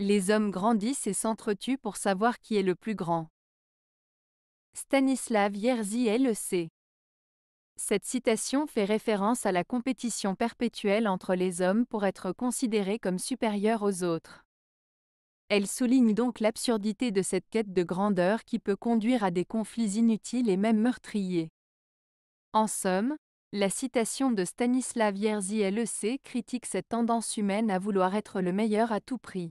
Les hommes grandissent et s'entretuent pour savoir qui est le plus grand. Stanislav Yerzy LEC Cette citation fait référence à la compétition perpétuelle entre les hommes pour être considérés comme supérieurs aux autres. Elle souligne donc l'absurdité de cette quête de grandeur qui peut conduire à des conflits inutiles et même meurtriers. En somme, la citation de Stanislav Yerzy LEC critique cette tendance humaine à vouloir être le meilleur à tout prix.